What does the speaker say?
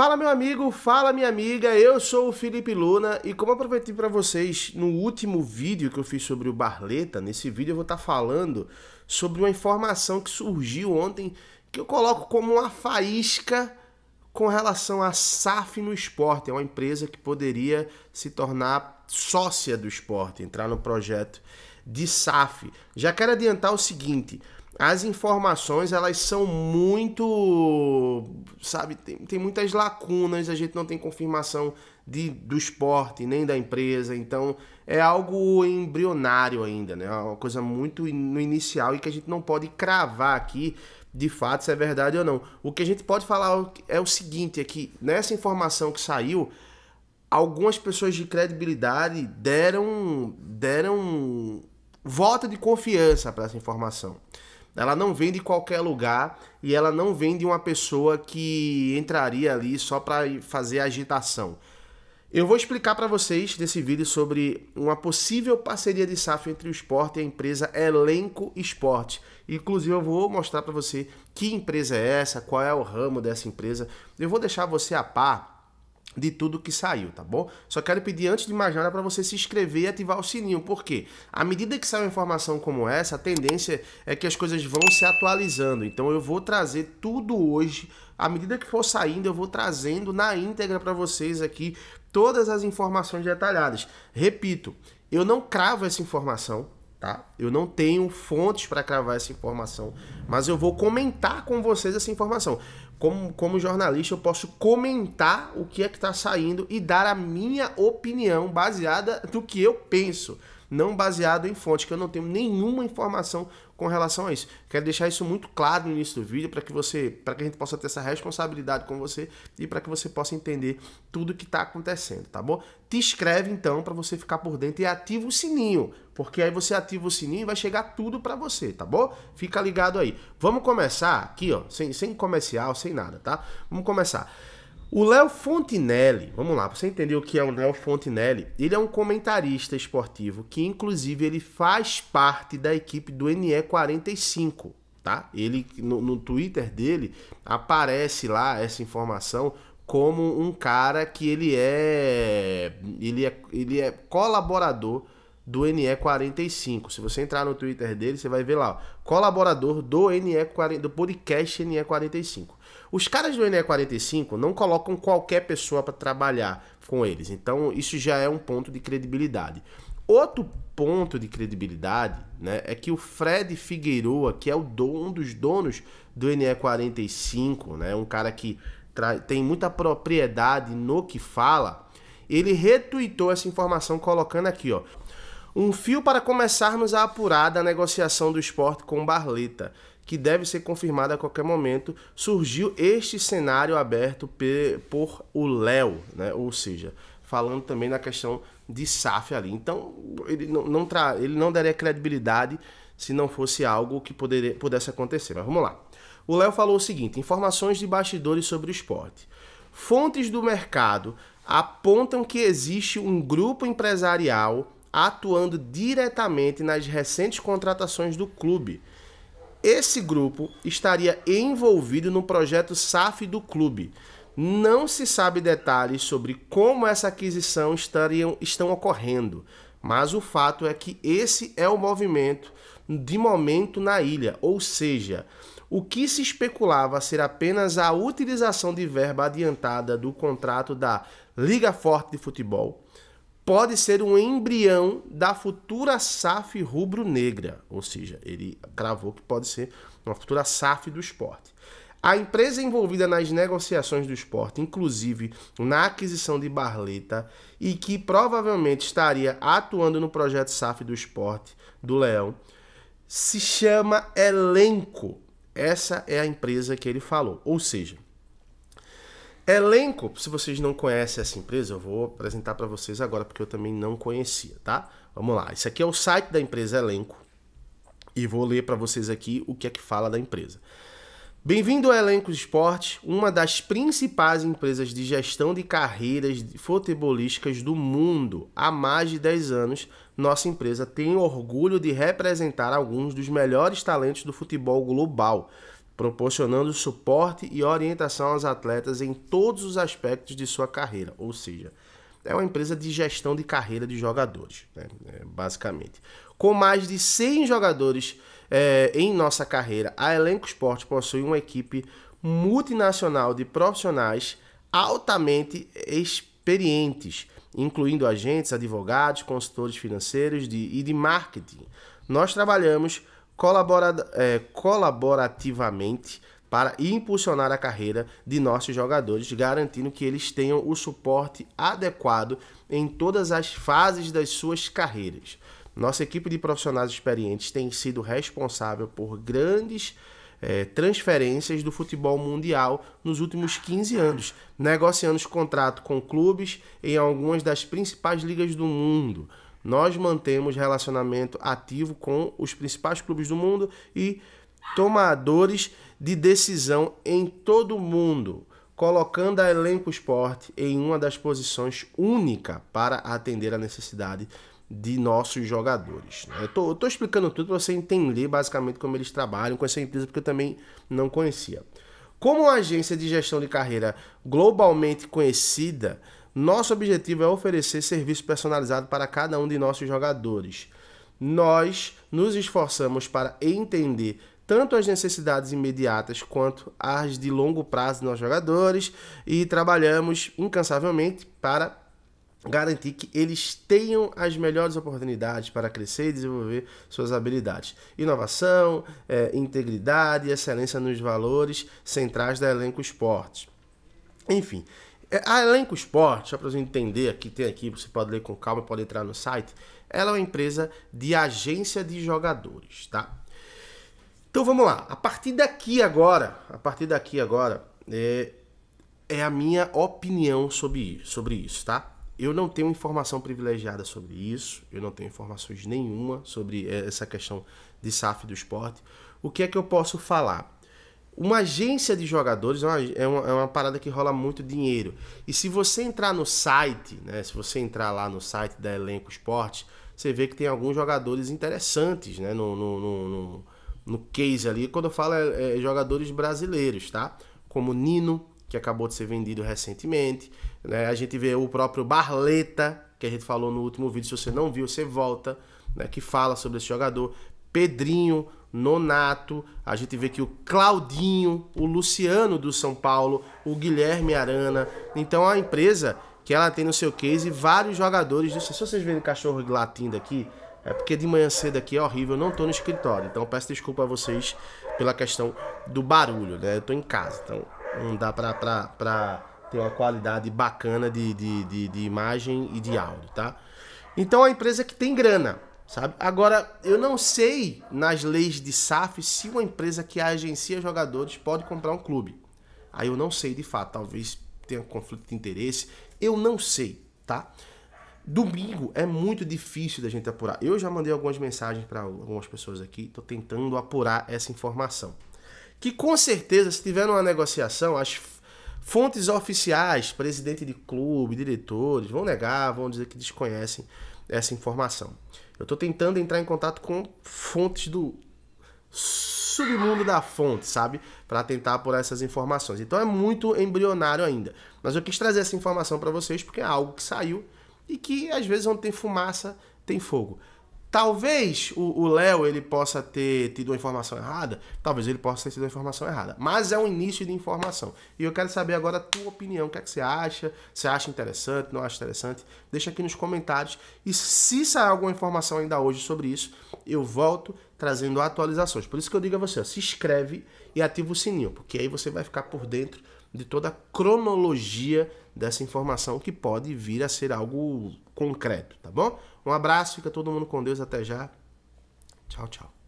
Fala meu amigo, fala minha amiga, eu sou o Felipe Luna e como prometi para vocês no último vídeo que eu fiz sobre o Barleta, nesse vídeo eu vou estar tá falando sobre uma informação que surgiu ontem que eu coloco como uma faísca com relação à SAF no esporte, é uma empresa que poderia se tornar sócia do esporte, entrar no projeto de SAF. Já quero adiantar o seguinte, as informações elas são muito, sabe, tem, tem muitas lacunas, a gente não tem confirmação de, do esporte nem da empresa, então é algo embrionário ainda, né? É uma coisa muito no inicial e que a gente não pode cravar aqui de fato se é verdade ou não. O que a gente pode falar é o seguinte, é que nessa informação que saiu, algumas pessoas de credibilidade deram deram volta de confiança para essa informação. Ela não vem de qualquer lugar e ela não vem de uma pessoa que entraria ali só para fazer agitação. Eu vou explicar para vocês nesse vídeo sobre uma possível parceria de SAF entre o esporte e a empresa Elenco Esporte. Inclusive, eu vou mostrar para você que empresa é essa, qual é o ramo dessa empresa. Eu vou deixar você a par de tudo que saiu, tá bom? Só quero pedir antes de mais nada para você se inscrever e ativar o sininho, porque à medida que sai uma informação como essa, a tendência é que as coisas vão se atualizando. Então eu vou trazer tudo hoje, à medida que for saindo, eu vou trazendo na íntegra para vocês aqui todas as informações detalhadas. Repito, eu não cravo essa informação, tá? Eu não tenho fontes para cravar essa informação, mas eu vou comentar com vocês essa informação como, como jornalista, eu posso comentar o que é que está saindo e dar a minha opinião baseada no que eu penso, não baseado em fonte, que eu não tenho nenhuma informação com relação a isso. Quero deixar isso muito claro no início do vídeo para que você, para que a gente possa ter essa responsabilidade com você e para que você possa entender tudo que está acontecendo, tá bom? Te inscreve então para você ficar por dentro e ativa o sininho, porque aí você ativa o sininho e vai chegar tudo para você, tá bom? Fica ligado aí. Vamos começar aqui, ó, sem, sem comercial, sem nada, tá? Vamos começar. O Léo Fontinelli, vamos lá, para você entender o que é o Léo Fontinelli, ele é um comentarista esportivo que, inclusive, ele faz parte da equipe do NE45, tá? Ele, no, no Twitter dele, aparece lá essa informação como um cara que ele é, ele é, ele é colaborador do NE45. Se você entrar no Twitter dele, você vai ver lá, colaborador do NE40, do podcast NE45. Os caras do NE45 não colocam qualquer pessoa para trabalhar com eles. Então, isso já é um ponto de credibilidade. Outro ponto de credibilidade né, é que o Fred Figueiroa, que é o um dos donos do NE45, né, um cara que tem muita propriedade no que fala, ele retuitou essa informação colocando aqui, ó. Um fio para começarmos a apurar da negociação do esporte com Barleta, que deve ser confirmada a qualquer momento, surgiu este cenário aberto por o Léo, né? ou seja, falando também na questão de SAF ali. Então, ele não, não tra... ele não daria credibilidade se não fosse algo que poderia, pudesse acontecer. Mas vamos lá. O Léo falou o seguinte: informações de bastidores sobre o esporte. Fontes do mercado apontam que existe um grupo empresarial atuando diretamente nas recentes contratações do clube. Esse grupo estaria envolvido no projeto SAF do clube. Não se sabe detalhes sobre como essa aquisição estariam, estão ocorrendo, mas o fato é que esse é o movimento de momento na ilha, ou seja, o que se especulava ser apenas a utilização de verba adiantada do contrato da Liga Forte de Futebol pode ser um embrião da futura SAF rubro-negra, ou seja, ele cravou que pode ser uma futura SAF do esporte. A empresa envolvida nas negociações do esporte, inclusive na aquisição de Barleta, e que provavelmente estaria atuando no projeto SAF do esporte do Leão, se chama Elenco. Essa é a empresa que ele falou. Ou seja, Elenco, se vocês não conhecem essa empresa, eu vou apresentar para vocês agora porque eu também não conhecia, tá? Vamos lá. Esse aqui é o site da empresa Elenco e vou ler para vocês aqui o que é que fala da empresa. Bem-vindo ao Elenco Esporte, uma das principais empresas de gestão de carreiras futebolísticas do mundo. Há mais de 10 anos, nossa empresa tem orgulho de representar alguns dos melhores talentos do futebol global proporcionando suporte e orientação aos atletas em todos os aspectos de sua carreira, ou seja, é uma empresa de gestão de carreira de jogadores, né? É, basicamente. Com mais de 100 jogadores é, em nossa carreira, a Elenco Esporte possui uma equipe multinacional de profissionais altamente experientes, incluindo agentes, advogados, consultores financeiros de, e de marketing. Nós trabalhamos colabora, é, colaborativamente para impulsionar a carreira de nossos jogadores, garantindo que eles tenham o suporte adequado em todas as fases das suas carreiras. Nossa equipe de profissionais experientes tem sido responsável por grandes é, transferências do futebol mundial nos últimos 15 anos, negociando contrato com clubes em algumas das principais ligas do mundo. Nós mantemos relacionamento ativo com os principais clubes do mundo e tomadores de decisão em todo o mundo, colocando a Elenco Esporte em uma das posições única para atender a necessidade de nossos jogadores. Né? Eu estou eu explicando tudo para você entender basicamente como eles trabalham com essa empresa, porque eu também não conhecia. Como agência de gestão de carreira globalmente conhecida, nosso objetivo é oferecer serviço personalizado para cada um de nossos jogadores. Nós nos esforçamos para entender tanto as necessidades imediatas quanto as de longo prazo dos nossos jogadores e trabalhamos incansavelmente para garantir que eles tenham as melhores oportunidades para crescer e desenvolver suas habilidades. Inovação, é, integridade e excelência nos valores centrais da Elenco Esportes. Enfim, é, a Elenco Esporte, só para você entender, aqui tem aqui, você pode ler com calma, pode entrar no site. Ela é uma empresa de agência de jogadores, tá? Então vamos lá. A partir daqui agora, a partir daqui agora é, é a minha opinião sobre sobre isso, tá? Eu não tenho informação privilegiada sobre isso. Eu não tenho informações nenhuma sobre é, essa questão de SAF do esporte. O que é que eu posso falar? Uma agência de jogadores é uma, é uma, é uma parada que rola muito dinheiro. E se você entrar no site, né, se você entrar lá no site da Elenco Esportes, você vê que tem alguns jogadores interessantes né, no, no, no, no case ali. Quando eu falo é, é, jogadores brasileiros, tá? Como Nino, que acabou de ser vendido recentemente. Né? A gente vê o próprio Barleta, que a gente falou no último vídeo. Se você não viu, você volta, né? que fala sobre esse jogador. Pedrinho, Nonato, a gente vê que o Claudinho, o Luciano do São Paulo, o Guilherme Arana. Então a empresa que ela tem no seu case vários jogadores. Se vocês verem cachorro latindo aqui, é porque de manhã cedo aqui é horrível, eu não estou no escritório. Então peço desculpa a vocês pela questão do barulho, né? Eu estou em casa, então não dá para pra, pra ter uma qualidade bacana de, de, de, de imagem e de áudio, tá? Então a empresa que tem grana, Sabe? Agora, eu não sei nas leis de SAF se uma empresa que agencia jogadores pode comprar um clube. Aí eu não sei de fato, talvez tenha um conflito de interesse, eu não sei, tá? Domingo é muito difícil da gente apurar. Eu já mandei algumas mensagens para algumas pessoas aqui, estou tentando apurar essa informação. Que com certeza, se tiver uma negociação, as fontes oficiais, presidente de clube, diretores, vão negar, vão dizer que desconhecem essa informação. Eu estou tentando entrar em contato com fontes do submundo da fonte, sabe? Para tentar por essas informações. Então é muito embrionário ainda. Mas eu quis trazer essa informação para vocês porque é algo que saiu e que às vezes onde tem fumaça tem fogo. Talvez o Léo ele possa ter tido uma informação errada, talvez ele possa ter tido uma informação errada, mas é um início de informação. E eu quero saber agora a tua opinião, o que é que você acha? Você acha interessante, não acha interessante? Deixa aqui nos comentários e se sair alguma informação ainda hoje sobre isso, eu volto trazendo atualizações. Por isso que eu digo a você, ó, se inscreve e ativa o sininho, porque aí você vai ficar por dentro de toda a cronologia dessa informação que pode vir a ser algo concreto, tá bom? Um abraço, fica todo mundo com Deus, até já. Tchau, tchau.